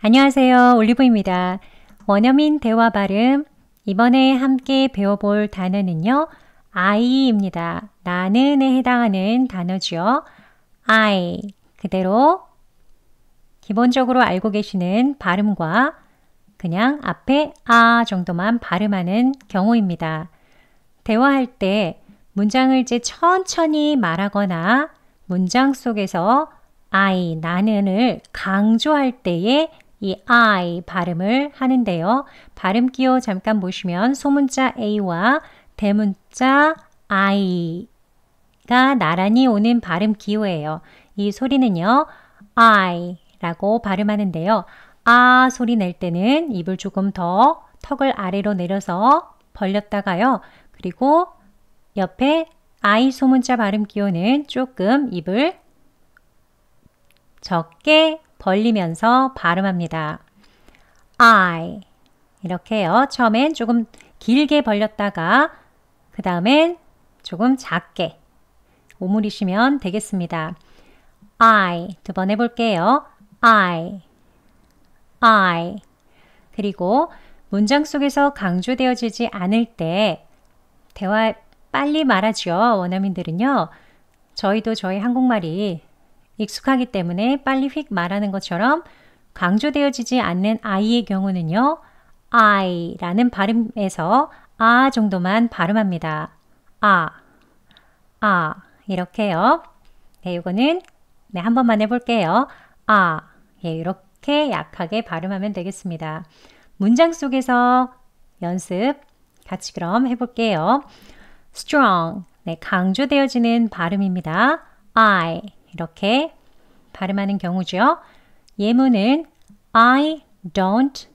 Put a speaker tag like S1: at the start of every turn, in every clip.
S1: 안녕하세요. 올리브입니다. 원어민 대화 발음. 이번에 함께 배워볼 단어는요. I입니다. 나는에 해당하는 단어지 I. 그대로 기본적으로 알고 계시는 발음과 그냥 앞에 아 정도만 발음하는 경우입니다. 대화할 때 문장을 이제 천천히 말하거나 문장 속에서 I, 나는을 강조할 때에 이 I 발음을 하는데요. 발음 기호 잠깐 보시면 소문자 A와 대문자 I가 나란히 오는 발음 기호예요. 이 소리는요. I라고 발음하는데요. 아 소리 낼 때는 입을 조금 더 턱을 아래로 내려서 벌렸다가요. 그리고 옆에 I 소문자 발음 기호는 조금 입을 적게 벌리면서 발음합니다. I 이렇게요. 처음엔 조금 길게 벌렸다가 그 다음엔 조금 작게 오므리시면 되겠습니다. I 두 번 해볼게요. I I 그리고 문장 속에서 강조되어지지 않을 때 대화 빨리 말하죠. 원어민들은요. 저희도 저희 한국말이 익숙하기 때문에 빨리 휙 말하는 것처럼 강조되어지지 않는 I의 경우는요. I라는 발음에서 아 정도만 발음합니다. 아, 아 이렇게요. 네, 이거는 네, 한 번만 해볼게요. 아, 예, 이렇게 약하게 발음하면 되겠습니다. 문장 속에서 연습 같이 그럼 해볼게요. strong, 네, 강조되어지는 발음입니다. I, 이렇게 발음하는 경우죠. 예문은 I don't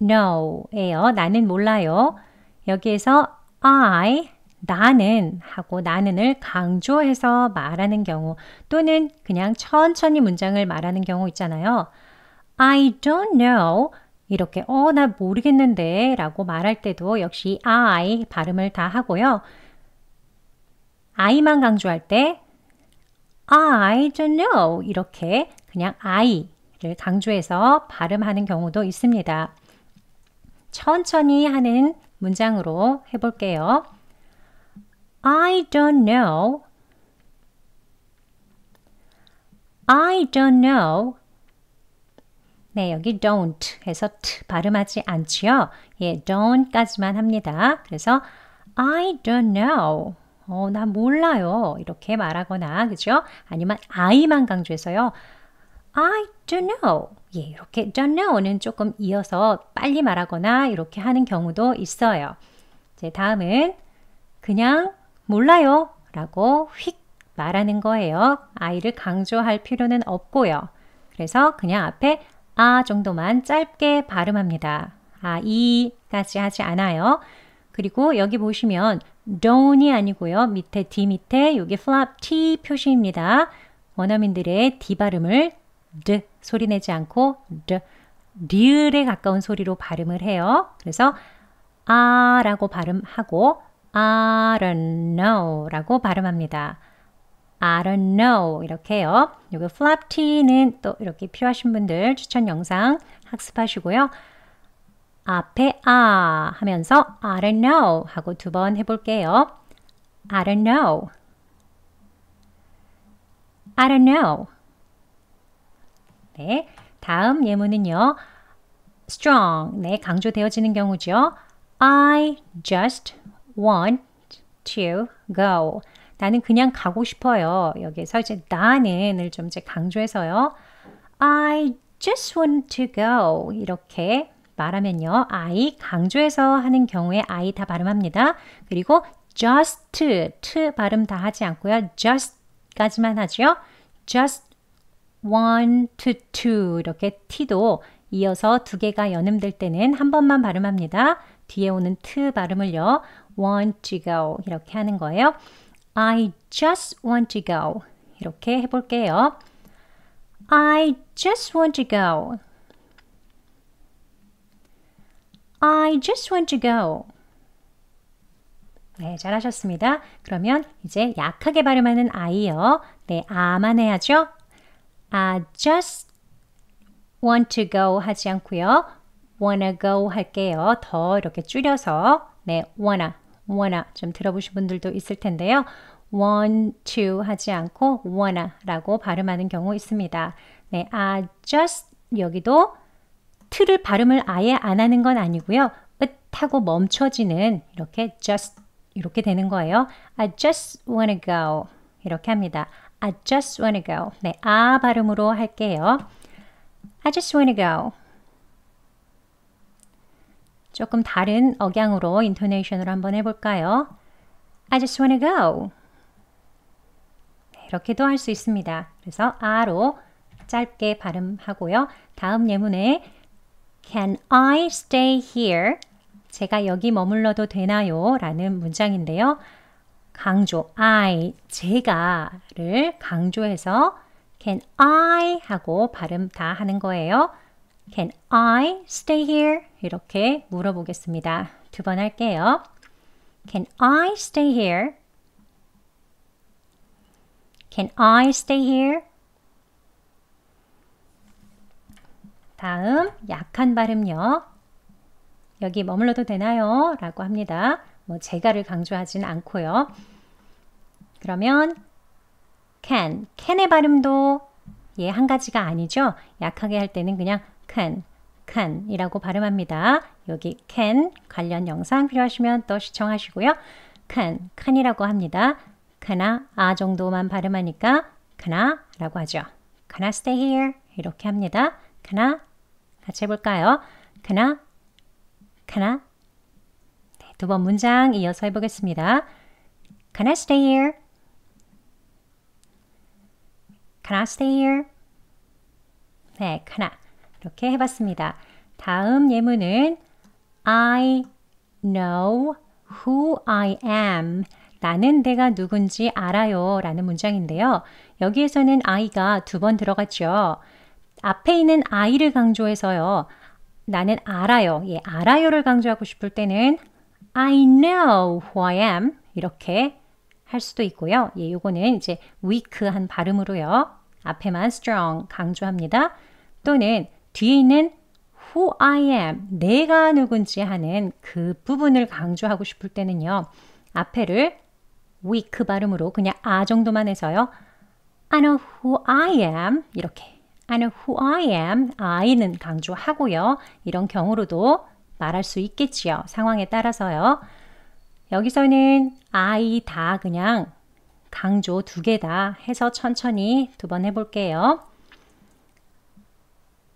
S1: know예요. 나는 몰라요. 여기에서 I 나는 하고 나는을 강조해서 말하는 경우 또는 그냥 천천히 문장을 말하는 경우 있잖아요. I don't know 이렇게 어 나 모르겠는데 라고 말할 때도 역시 I 발음을 다 하고요. I만 강조할 때 I don't know 이렇게 그냥 I를 강조해서 발음하는 경우도 있습니다. 천천히 하는 문장으로 해볼게요. I don't know. I don't know. 네, 여기 don't 해서 t 발음하지 않지요. 예, don't까지만 합니다. 그래서 I don't know. 어, 난 몰라요. 이렇게 말하거나, 그죠? 아니면 I만 강조해서요. I don't know. 예, 이렇게 don't know는 조금 이어서 빨리 말하거나 이렇게 하는 경우도 있어요. 이제 다음은 그냥 몰라요 라고 휙 말하는 거예요. I를 강조할 필요는 없고요. 그래서 그냥 앞에 아 정도만 짧게 발음합니다. 아이까지 하지 않아요. 그리고 여기 보시면 down이 아니고요. 밑에 D 밑에 여기 flap T 표시입니다. 원어민들의 D 발음을 D 소리 내지 않고 D, 리을에 가까운 소리로 발음을 해요. 그래서 아라고 발음하고 I don't know 라고 발음합니다. I don't know 이렇게요. 여기 flap T는 또 이렇게 필요하신 분들 추천 영상 학습하시고요. 앞에 아 하면서 I don't know 하고 두 번 해볼게요. I don't know. I don't know. 네, 다음 예문은요. strong, 네, 강조되어지는 경우죠. I just want to go. 나는 그냥 가고 싶어요. 여기서 이제 나는을 좀 이제 강조해서요. I just want to go. 이렇게 말하면요. I 강조해서 하는 경우에 I 다 발음합니다. 그리고 just t 발음 다 하지 않고요. just까지만 하죠. just want to 이렇게 t도 이어서 두 개가 연음될 때는 한 번만 발음합니다. 뒤에 오는 t 발음을요. want to go 이렇게 하는 거예요. I just want to go 이렇게 해볼게요. I just want to go. I just want to go. 네, 잘하셨습니다. 그러면 이제 약하게 발음하는 I요. 네, 아만 해야죠. I just want to go 하지 않고요. wanna go 할게요. 더 이렇게 줄여서 네, wanna, wanna 좀 들어보신 분들도 있을 텐데요. want to 하지 않고 wanna라고 발음하는 경우 있습니다. 네, I just 여기도 트를 발음을 아예 안 하는 건 아니고요. 읻하고 멈춰지는 이렇게 just 이렇게 되는 거예요. I just wanna go 이렇게 합니다. I just wanna go. 네, 아 발음으로 할게요. I just wanna go. 조금 다른 억양으로 인토네이션으로 한번 해볼까요? I just wanna go. 이렇게도 할 수 있습니다. 그래서 아로 짧게 발음하고요. 다음 예문에 Can I stay here? 제가 여기 머물러도 되나요? 라는 문장인데요. 강조 I, 제가를 강조해서 Can I 하고 발음 다 하는 거예요. Can I stay here? 이렇게 물어보겠습니다. 두 번 할게요. Can I stay here? Can I stay here? 다음 약한 발음요. 여기 머물러도 되나요? 라고 합니다. 뭐 제가를 강조하진 않고요. 그러면 can, can의 발음도 예, 한 가지가 아니죠. 약하게 할 때는 그냥 can, can이라고 발음합니다. 여기 can 관련 영상 필요하시면 또 시청하시고요. can, can이라고 합니다. can아, 정도만 발음하니까 c a n 라고 하죠. can I stay here? 이렇게 합니다. can I 같이 해볼까요? 그나, 그나. 네, 두번 문장 이어서 해보겠습니다. Can I stay here? Can I stay here? 네, can I. 이렇게 해봤습니다. 다음 예문은 I know who I am. 나는 내가 누군지 알아요. 라는 문장인데요. 여기에서는 I가 두 번 들어갔죠. 앞에 있는 I를 강조해서요. 나는 알아요. 예, 알아요를 강조하고 싶을 때는 I know who I am 이렇게 할 수도 있고요. 예, 요거는 이제 weak한 발음으로요. 앞에만 strong 강조합니다. 또는 뒤에 있는 who I am 내가 누군지 하는 그 부분을 강조하고 싶을 때는요. 앞에를 weak 발음으로 그냥 아 정도만 해서요. I know who I am 이렇게 and who I am, I는 강조하고요. 이런 경우로도 말할 수 있겠지요. 상황에 따라서요. 여기서는 I 다 그냥 강조 두 개 다 해서 천천히 두 번 해볼게요.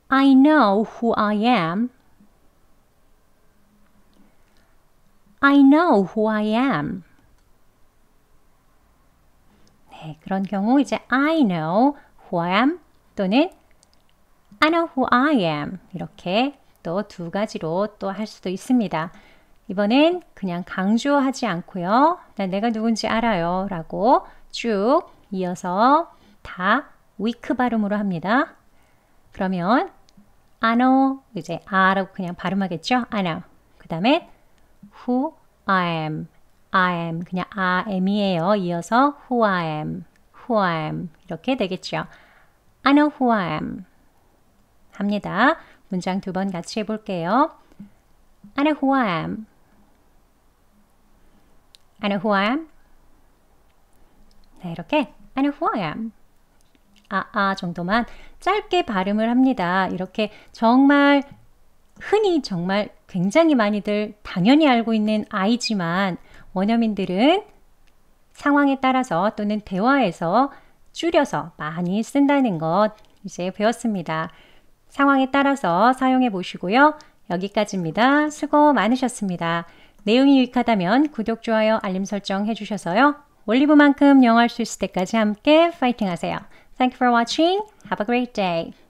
S1: I know who I am. I know who I am. 네, 그런 경우 이제 I know who I am 또는 I know who I am. 이렇게 또 두 가지로 또 할 수도 있습니다. 이번엔 그냥 강조하지 않고요. 난 네, 내가 누군지 알아요. 라고 쭉 이어서 다 위크 발음으로 합니다. 그러면 I know 이제 아라고 그냥 발음하겠죠? I know. 그 다음에 who I am, I am 그냥 I am이에요. 이어서 who I am, who I am 이렇게 되겠죠. I know who I am. 합니다. 문장 두 번 같이 해볼게요. I know who I am. I know who I am. 네, 이렇게 I know who I am. 아, 아 정도만 짧게 발음을 합니다. 이렇게 정말 흔히 정말 굉장히 많이들 당연히 알고 있는 아이지만 원어민들은 상황에 따라서 또는 대화에서 줄여서 많이 쓴다는 것 이제 배웠습니다. 상황에 따라서 사용해 보시고요. 여기까지입니다. 수고 많으셨습니다. 내용이 유익하다면 구독, 좋아요, 알림 설정 해주셔서요. 올리브만큼 영어할 수 있을 때까지 함께 파이팅 하세요. Thank you for watching. Have a great day.